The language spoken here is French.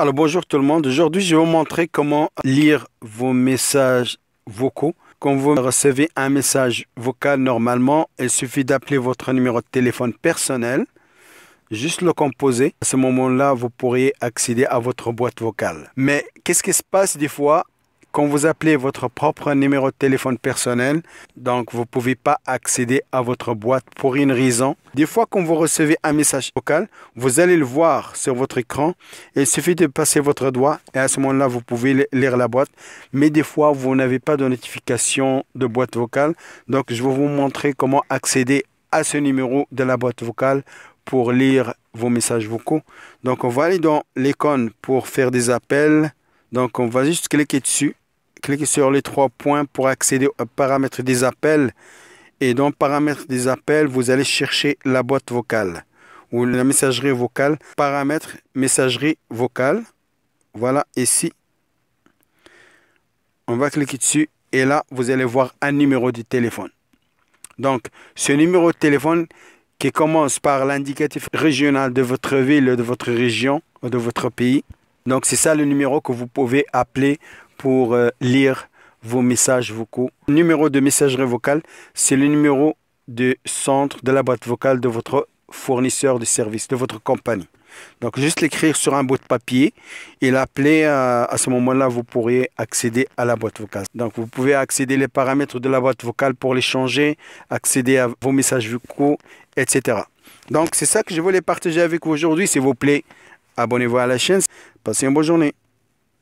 Alors bonjour tout le monde, aujourd'hui je vais vous montrer comment lire vos messages vocaux. Quand vous recevez un message vocal normalement, il suffit d'appeler votre numéro de téléphone personnel, juste le composer. À ce moment-là, vous pourriez accéder à votre boîte vocale. Mais qu'est-ce qui se passe des fois quand vous appelez votre propre numéro de téléphone personnel, donc vous ne pouvez pas accéder à votre boîte pour une raison. Des fois, quand vous recevez un message vocal, vous allez le voir sur votre écran. Il suffit de passer votre doigt et à ce moment-là, vous pouvez lire la boîte. Mais des fois, vous n'avez pas de notification de boîte vocale. Donc, je vais vous montrer comment accéder à ce numéro de la boîte vocale pour lire vos messages vocaux. Donc, on va aller dans l'icône pour faire des appels. Donc, on va juste cliquer dessus cliquez sur les trois points pour accéder aux paramètres des appels. Et dans paramètres des appels, vous allez chercher la boîte vocale ou la messagerie vocale. Paramètres, messagerie vocale. Voilà, ici. On va cliquer dessus et là, vous allez voir un numéro de téléphone. Donc, ce numéro de téléphone qui commence par l'indicatif régional de votre ville, de votre région, de votre pays. Donc, c'est ça le numéro que vous pouvez appeler pour euh, lire vos messages vocaux. numéro de messagerie vocale, c'est le numéro de centre de la boîte vocale de votre fournisseur de services, de votre compagnie. Donc juste l'écrire sur un bout de papier et l'appeler. Euh, à ce moment-là, vous pourriez accéder à la boîte vocale. Donc vous pouvez accéder les paramètres de la boîte vocale pour les changer, accéder à vos messages vocaux, etc. Donc c'est ça que je voulais partager avec vous aujourd'hui. S'il vous plaît, abonnez-vous à la chaîne. Passez une bonne journée.